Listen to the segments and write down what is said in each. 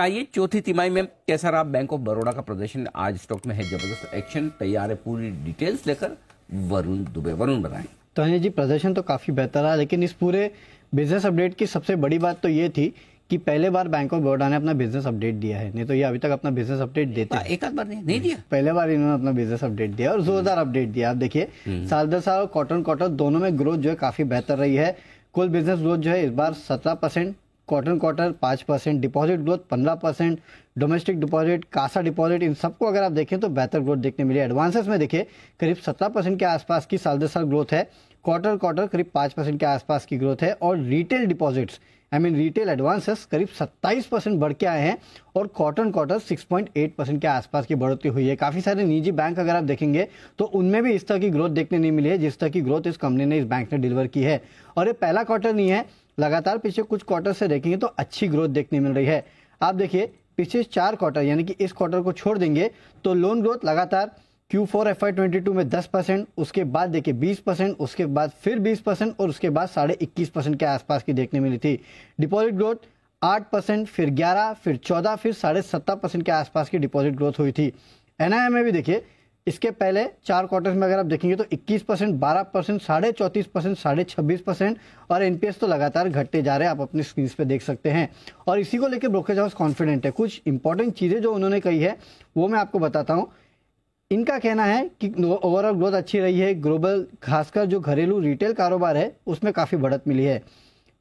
आइए चौथी तिमाही में कैसा रहा बैंक ऑफ बड़ौदा का प्रदर्शन आज स्टॉक में है जबरदस्त एक्शन तैयार है पूरी डिटेल्स लेकर वरुण दुबे वरुण बनाए तो जी प्रदर्शन तो काफ़ी बेहतर रहा लेकिन इस पूरे बिजनेस अपडेट की सबसे बड़ी बात तो ये थी कि पहले बार बैंक ऑफ बड़ौदा ने अपना बिजनेस अपडेट दिया है नहीं तो ये अभी तक अपना बिजनेस अपडेट देता है एक आध बार नहीं, नहीं दिया हम्म, पहले बार इन्होंने अपना बिजनेस अपडेट दिया और जोरदार अपडेट हम्म। दिया आप देखिए हम्म। साल दर साल और क्वार्टर क्वार्टर दोनों में ग्रोथ जो है काफी बेहतर रही है कुल बिजनेस ग्रोथ जो है इस बार सत्रह परसेंट क्वार्टर क्वार्टर पाँच परसेंट डिपॉजिट ग्रोथ पंद्रह percent domestic deposit CASA deposit इन सबको अगर आप देखें तो बेहतर ग्रोथ देखने मिली एडवांसेस में देखें करीब सत्रह परसेंट के आसपास की साल दर साल ग्रोथ है क्वार्टर क्वार्टर करीब पाँच परसेंट के आसपास की ग्रोथ है और retail deposits I mean retail advances करीब सत्ताईस परसेंट बढ़ के आए हैं और क्वार्टर क्वार्टर एट परसेंट के आसपास की बढ़ोतरी हुई है काफ़ी सारे निजी बैंक अगर आप देखेंगे तो उनमें भी इस तरह की ग्रोथ देखने नहीं मिली है जिस तरह की ग्रोथ इस कंपनी ने इस बैंक ने डिलीवर की है और ये पहला क्वार्टर नहीं है लगातार पिछले कुछ क्वार्टर से देखेंगे तो अच्छी ग्रोथ देखने मिल रही है आप देखिए पिछले चार क्वार्टर यानी कि इस क्वार्टर को छोड़ देंगे तो लोन ग्रोथ लगातार Q four F Y twenty two में दस परसेंट उसके बाद देखिए बीस परसेंट उसके बाद फिर बीस परसेंट और उसके बाद साढ़े इक्कीस परसेंट के आसपास की देखने मिली थी डिपॉजिट ग्रोथ आठ परसेंट फिर ग्यारह फिर चौदह फिर साढ़े सत्तर परसेंट के आसपास की डिपॉजिट ग्रोथ हुई थी एनआईएम में भी देखिए इसके पहले चार क्वार्टर्स में अगर आप देखेंगे तो 21 परसेंट बारह परसेंट साढ़े चौंतीस परसेंट साढ़े छब्बीस परसेंट और एनपीएस तो लगातार घटते जा रहे हैं आप अपने स्क्रीन पे देख सकते हैं और इसी को लेकर ब्रोकरेज हाउस कॉन्फिडेंट है कुछ इंपॉर्टेंट चीज़ें जो उन्होंने कही है वो मैं आपको बताता हूँ इनका कहना है कि ओवरऑल ग्रोथ अच्छी रही है ग्लोबल खासकर जो घरेलू रिटेल कारोबार है उसमें काफ़ी बढ़त मिली है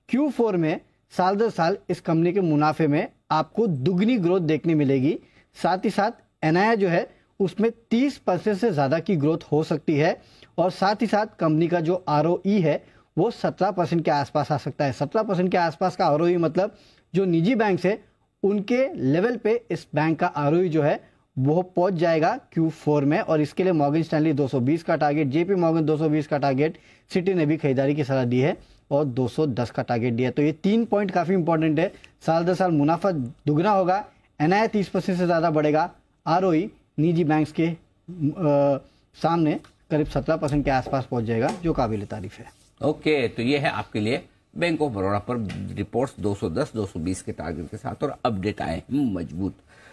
क्यू फोर में साल दर साल इस कंपनी के मुनाफे में आपको दुगनी ग्रोथ देखने मिलेगी साथ ही साथ एनआईए जो है उसमें 30 परसेंट से ज़्यादा की ग्रोथ हो सकती है और साथ ही साथ कंपनी का जो आर e है वो 17 परसेंट के आसपास आ सकता है 17 परसेंट के आसपास का आर e मतलब जो निजी बैंक है उनके लेवल पे इस बैंक का आर e जो है वो पहुंच जाएगा Q4 में और इसके लिए मॉर्गन स्टैंडली 220 का टारगेट जेपी मॉर्गन 220 का टारगेट सिटी ने भी खरीदारी की सलाह दी है और 210 का टारगेट दिया तो ये तीन पॉइंट काफ़ी इंपॉर्टेंट है साल दर साल मुनाफा दुगना होगा एन आई तीस परसेंट से ज़्यादा बढ़ेगा आर निजी बैंक्स के आ, सामने करीब सत्रह परसेंट के आसपास पहुंच जाएगा जो काबिल तारीफ है ओके okay, तो ये है आपके लिए बैंक ऑफ बड़ौड़ा पर रिपोर्ट्स 210 220 के टारगेट के साथ और अपडेट आए मजबूत